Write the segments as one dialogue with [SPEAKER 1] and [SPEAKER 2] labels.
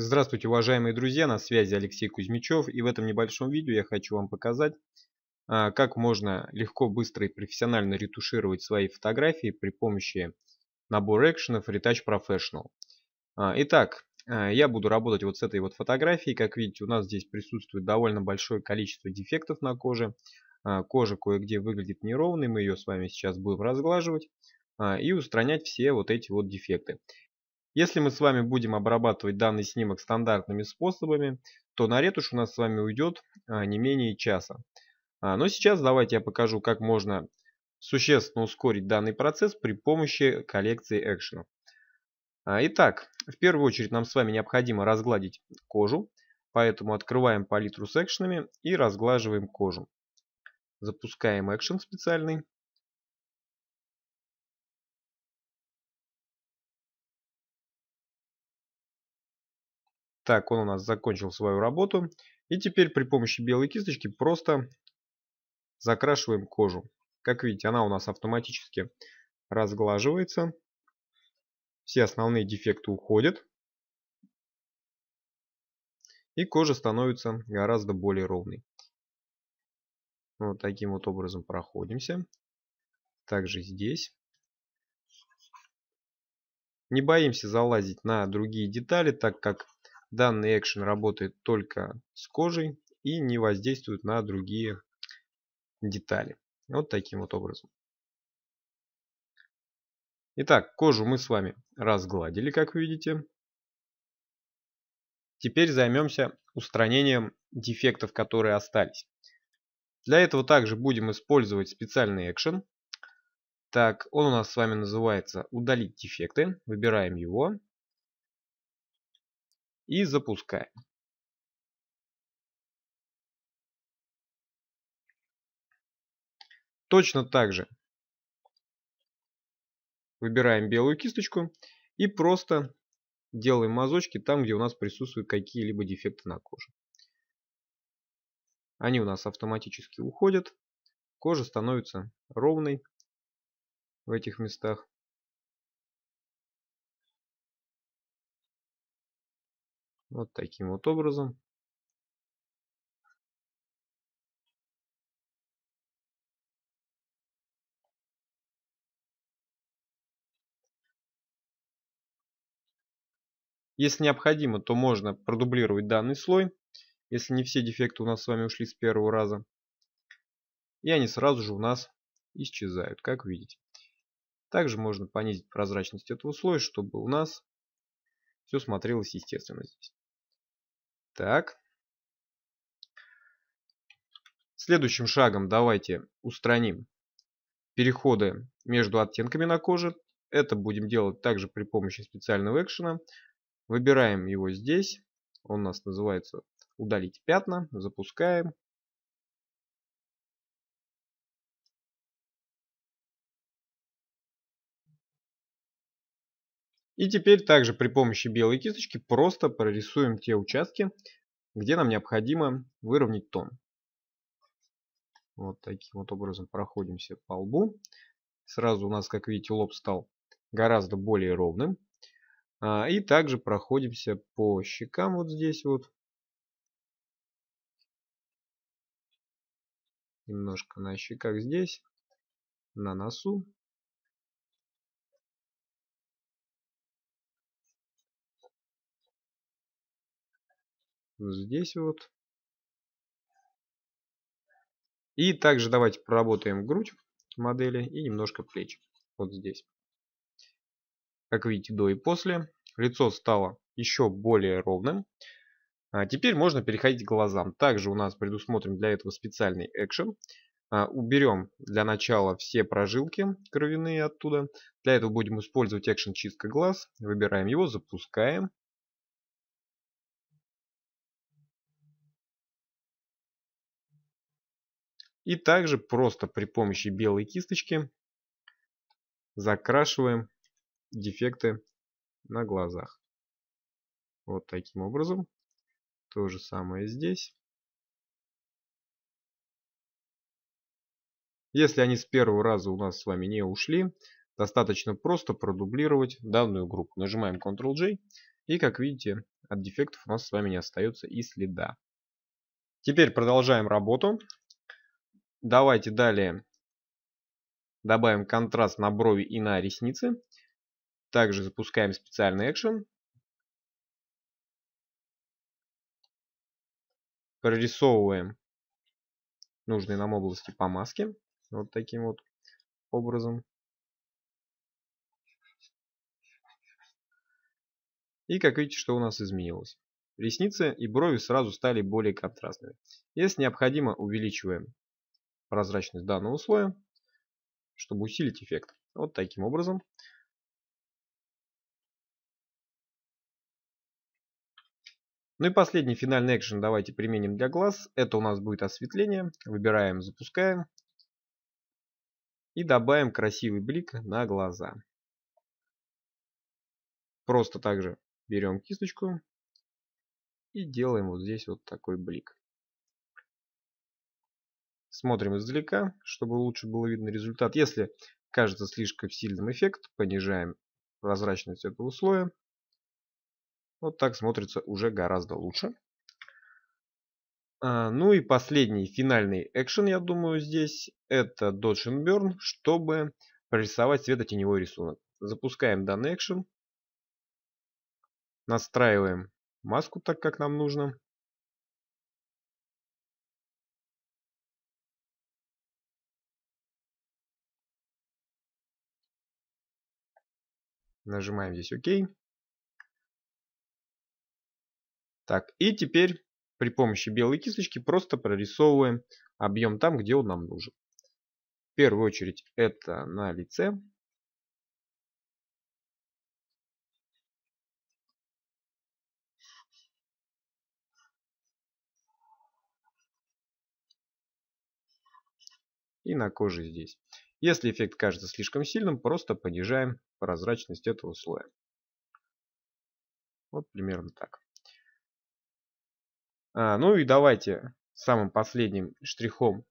[SPEAKER 1] Здравствуйте, уважаемые друзья, на связи Алексей Кузьмичев и в этом небольшом видео я хочу вам показать, а, как можно легко, быстро и профессионально ретушировать свои фотографии при помощи набора экшенов Retouch Professional. А, итак, а, я буду работать вот с этой вот фотографией. Как видите, у нас здесь присутствует довольно большое количество дефектов на коже. Кожа кое-где выглядит неровной, мы ее с вами сейчас будем разглаживать и устранять все вот эти вот дефекты. Если мы с вами будем обрабатывать данный снимок стандартными способами, то на ретушь у нас с вами уйдет а, не менее часа. А, но сейчас давайте я покажу, как можно существенно ускорить данный процесс при помощи коллекции экшенов. А, итак, в первую очередь нам с вами необходимо разгладить кожу, поэтому открываем палитру с экшенами и разглаживаем кожу. Запускаем экшен специальный. Так, он у нас закончил свою работу. И теперь при помощи белой кисточки просто закрашиваем кожу. Как видите, она у нас автоматически разглаживается. Все основные дефекты уходят. И кожа становится гораздо более ровной. Вот таким вот образом проходимся. Также здесь. Не боимся залазить на другие детали, так как Данный экшен работает только с кожей и не воздействует на другие детали. Вот таким вот образом. Итак, кожу мы с вами разгладили, как видите. Теперь займемся устранением дефектов, которые остались. Для этого также будем использовать специальный экшен. Так, он у нас с вами называется «Удалить дефекты». Выбираем его
[SPEAKER 2] и запускаем.
[SPEAKER 1] Точно так же выбираем белую кисточку и просто делаем мазочки там, где у нас присутствуют какие-либо дефекты на коже. Они у нас автоматически уходят. Кожа становится ровной в этих
[SPEAKER 2] местах. Вот таким вот образом.
[SPEAKER 1] Если необходимо, то можно продублировать данный слой, если не все дефекты у нас с вами ушли с первого раза. И они сразу же у нас исчезают, как видите. Также можно понизить прозрачность этого слоя, чтобы у нас все смотрелось естественно здесь. Так. Следующим шагом давайте устраним переходы между оттенками на коже. Это будем делать также при помощи специального экшена. Выбираем его здесь. Он у нас называется «Удалить пятна». Запускаем. И теперь также при помощи белой кисточки просто прорисуем те участки, где нам необходимо выровнять тон. Вот таким вот образом проходимся по лбу. Сразу у нас, как видите, лоб стал гораздо более ровным. А, и также проходимся по щекам вот
[SPEAKER 2] здесь вот. Немножко на щеках здесь, на носу. здесь вот.
[SPEAKER 1] И также давайте проработаем грудь модели и немножко плеч. Вот здесь. Как видите, до и после. Лицо стало еще более ровным. А теперь можно переходить к глазам. Также у нас предусмотрен для этого специальный экшен. А, уберем для начала все прожилки кровяные оттуда. Для этого будем использовать экшен чистка глаз. Выбираем его, запускаем. И также просто при помощи белой кисточки закрашиваем дефекты на глазах. Вот
[SPEAKER 2] таким образом. То же самое здесь.
[SPEAKER 1] Если они с первого раза у нас с вами не ушли, достаточно просто продублировать данную группу. Нажимаем Ctrl-J и, как видите, от дефектов у нас с вами не остается и следа. Теперь продолжаем работу. Давайте далее добавим контраст на брови и на ресницы. Также запускаем специальный экшен.
[SPEAKER 2] Прорисовываем
[SPEAKER 1] нужные нам области по Вот таким вот образом. И как видите, что у нас изменилось. Ресницы и брови сразу стали более контрастными. Если необходимо, увеличиваем прозрачность данного слоя, чтобы усилить эффект. Вот таким образом. Ну и последний финальный экшен давайте применим для глаз. Это у нас будет осветление. Выбираем, запускаем. И добавим красивый блик на глаза.
[SPEAKER 2] Просто также берем кисточку
[SPEAKER 1] и делаем вот здесь вот такой блик. Смотрим издалека, чтобы лучше было видно результат. Если кажется слишком сильным эффект, понижаем прозрачность этого слоя. Вот так смотрится уже гораздо лучше. А, ну и последний финальный экшен, я думаю, здесь это Dodge and Burn, чтобы прорисовать светотеневой рисунок. Запускаем данный экшен. Настраиваем
[SPEAKER 2] маску так, как нам нужно. Нажимаем здесь ОК.
[SPEAKER 1] Так, и теперь при помощи белой кисточки просто прорисовываем объем там, где он нам нужен. В первую очередь это на лице. И на коже здесь. Если эффект кажется слишком сильным, просто понижаем прозрачность этого слоя. Вот примерно так. А, ну и давайте самым последним штрихом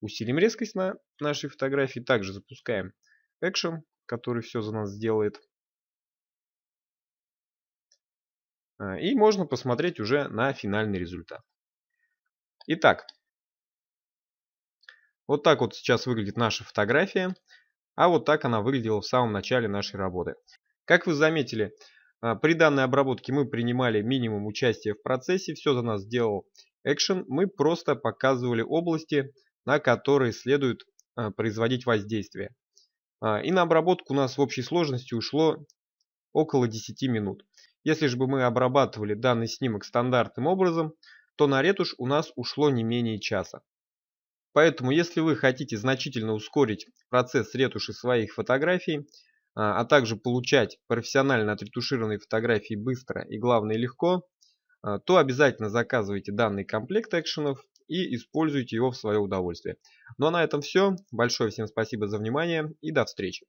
[SPEAKER 1] усилим резкость на нашей фотографии. Также запускаем экшен, который все за нас сделает. А, и можно посмотреть уже на финальный результат. Итак, вот так вот сейчас выглядит наша фотография, а вот так она выглядела в самом начале нашей работы. Как вы заметили, э, при данной обработке мы принимали минимум участия в процессе, все за нас сделал Action. Мы просто показывали области, на которые следует э, производить воздействие. А, и на обработку у нас в общей сложности ушло около 10 минут. Если же бы мы обрабатывали данный снимок стандартным образом, то на ретушь у нас ушло не менее часа. Поэтому, если вы хотите значительно ускорить процесс ретуши своих фотографий, а, а также получать профессионально отретушированные фотографии быстро и, главное, легко, а, то обязательно заказывайте данный комплект экшенов и используйте его в свое удовольствие. Ну а на этом все. Большое всем спасибо за внимание и до встречи.